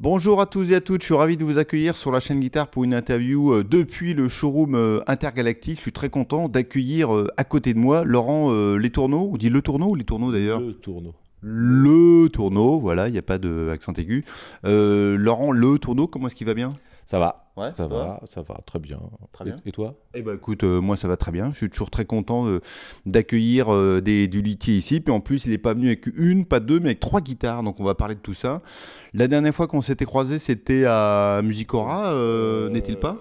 Bonjour à tous et à toutes, je suis ravi de vous accueillir sur la chaîne Guitare pour une interview euh, depuis le showroom euh, intergalactique. Je suis très content d'accueillir euh, à côté de moi Laurent Les Tourneaux. On dit Le Tourneau ou Les Tourneaux d'ailleurs Le Tourneau. Le Tourneau, voilà, il n'y a pas d'accent aigu. Laurent Le Tourneau, comment est-ce qu'il va bien ça va. Ouais, ça va, ça va, très bien. Et, toi Eh ben écoute, euh, moi ça va très bien. Je suis toujours très content d'accueillir euh, des du luthier ici. Puis en plus, il n'est pas venu avec une, pas deux, mais avec trois guitares. Donc on va parler de tout ça. La dernière fois qu'on s'était croisé, c'était à Musicora, euh, n'est-il pas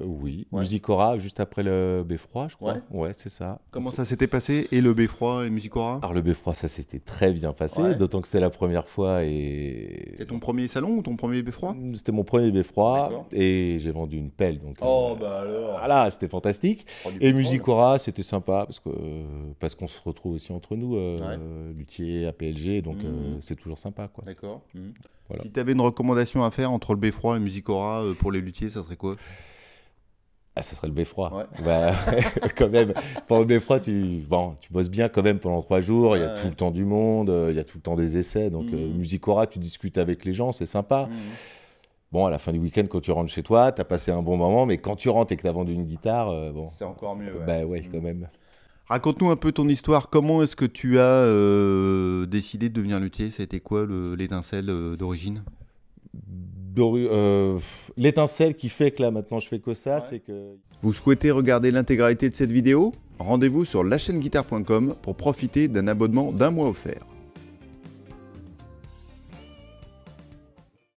euh, oui, Musicora juste après le Beffroi, je crois. Ouais, c'est ça. Comment ça s'était passé Et le Beffroi et Musicora Alors le Beffroi, ça s'était très bien passé, d'autant que c'était la première fois et. C'était ton premier salon ou ton premier Beffroi mmh, C'était mon premier Beffroi et j'ai vendu une pelle, donc. Euh, oh bah alors. Voilà, c'était fantastique. Et Musicora, c'était sympa parce parce qu'on se retrouve aussi entre nous, euh, Luthier, APLG, donc mmh. euh, c'est toujours sympa quoi. D'accord. Mmh. Si tu avais une recommandation à faire entre le Beffroi et Musicora pour les luthiers, ça serait quoi ah, ça serait le beffroi. Ouais. Bah, quand même. pour le beffroi, tu, bon, tu bosses bien quand même pendant trois jours. Il y a tout le temps du monde, euh, il y a tout le temps des essais. Donc, euh, mm. musique tu discutes avec les gens, c'est sympa. Mm. Bon, à la fin du week-end, quand tu rentres chez toi, tu as passé un bon moment, mais quand tu rentres et que tu as vendu une guitare, euh, bon. C'est encore mieux. Bah ouais, mm. quand même. Raconte-nous un peu ton histoire. Comment est-ce que tu as décidé de devenir luthier C'était quoi l'étincelle d'origine euh, l'étincelle qui fait que là maintenant je fais que ça, c'est que... Vous souhaitez regarder l'intégralité de cette vidéo Rendez-vous sur guitare.com pour profiter d'un abonnement d'un mois offert.